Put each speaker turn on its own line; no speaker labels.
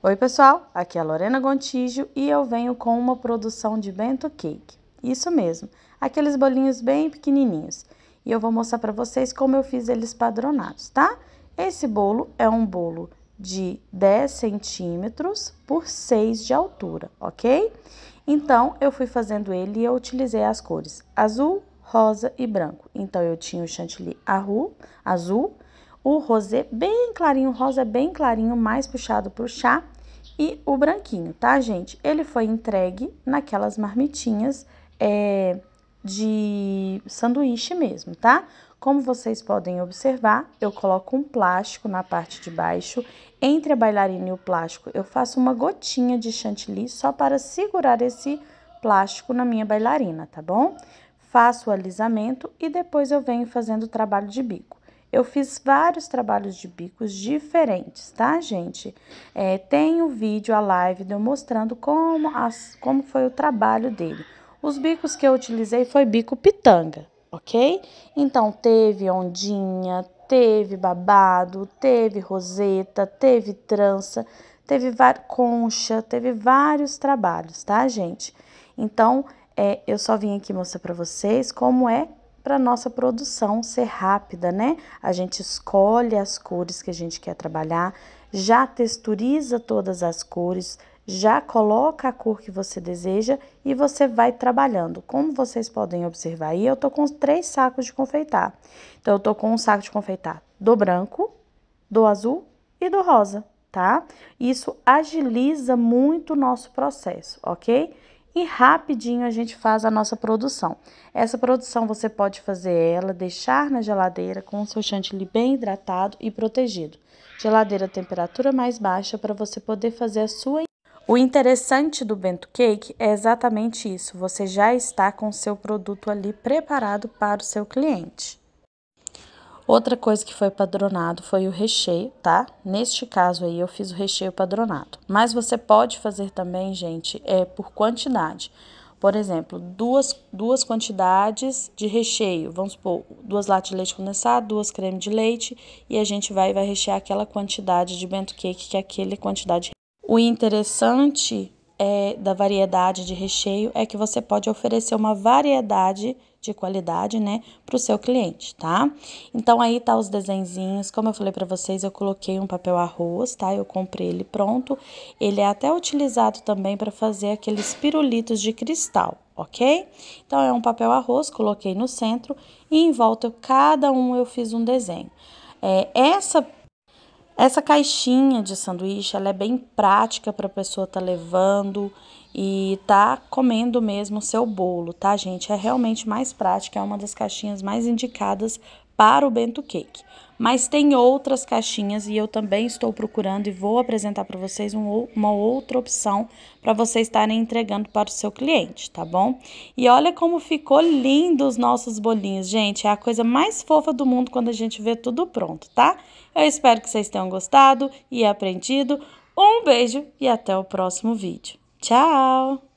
Oi, pessoal, aqui é a Lorena Gontijo e eu venho com uma produção de bento cake. Isso mesmo, aqueles bolinhos bem pequenininhos. E eu vou mostrar para vocês como eu fiz eles padronados, tá? Esse bolo é um bolo de 10 centímetros por 6 de altura, ok? Então, eu fui fazendo ele e eu utilizei as cores azul, rosa e branco. Então, eu tinha o chantilly azul, o rosé bem clarinho, o rosa é bem clarinho, mais puxado para o chá e o branquinho, tá, gente? Ele foi entregue naquelas marmitinhas é, de sanduíche mesmo, tá? Como vocês podem observar, eu coloco um plástico na parte de baixo. Entre a bailarina e o plástico, eu faço uma gotinha de chantilly só para segurar esse plástico na minha bailarina, tá bom? Faço o alisamento e depois eu venho fazendo o trabalho de bico. Eu fiz vários trabalhos de bicos diferentes, tá, gente? É, tem o vídeo, a live, de eu mostrando como, as, como foi o trabalho dele. Os bicos que eu utilizei foi bico pitanga, ok? Então, teve ondinha, teve babado, teve roseta, teve trança, teve concha, teve vários trabalhos, tá, gente? Então, é, eu só vim aqui mostrar para vocês como é para nossa produção ser rápida, né? A gente escolhe as cores que a gente quer trabalhar, já texturiza todas as cores, já coloca a cor que você deseja e você vai trabalhando. Como vocês podem observar aí, eu tô com três sacos de confeitar. Então, eu tô com um saco de confeitar do branco, do azul e do rosa, tá? Isso agiliza muito o nosso processo, ok? e rapidinho a gente faz a nossa produção. Essa produção você pode fazer ela, deixar na geladeira com o seu chantilly bem hidratado e protegido. Geladeira a temperatura mais baixa para você poder fazer a sua o interessante do bento cake é exatamente isso, você já está com o seu produto ali preparado para o seu cliente. Outra coisa que foi padronado foi o recheio, tá? Neste caso aí eu fiz o recheio padronado. Mas você pode fazer também, gente, é por quantidade. Por exemplo, duas, duas quantidades de recheio. Vamos supor, duas latas de leite condensado, duas creme de leite. E a gente vai, vai rechear aquela quantidade de bento cake, que é aquela quantidade. O interessante é, da variedade de recheio é que você pode oferecer uma variedade de qualidade, né, para o seu cliente, tá? Então aí tá os desenhinhos, como eu falei para vocês, eu coloquei um papel arroz, tá? Eu comprei ele pronto. Ele é até utilizado também para fazer aqueles pirulitos de cristal, ok? Então é um papel arroz, coloquei no centro e em volta cada um eu fiz um desenho. É, essa essa caixinha de sanduíche, ela é bem prática para a pessoa tá levando e tá comendo mesmo o seu bolo, tá, gente? É realmente mais prática, é uma das caixinhas mais indicadas para o Bento Cake. Mas tem outras caixinhas e eu também estou procurando e vou apresentar para vocês um, uma outra opção para vocês estarem entregando para o seu cliente, tá bom? E olha como ficou lindo os nossos bolinhos, gente. É a coisa mais fofa do mundo quando a gente vê tudo pronto, tá? Eu espero que vocês tenham gostado e aprendido. Um beijo e até o próximo vídeo. Tchau!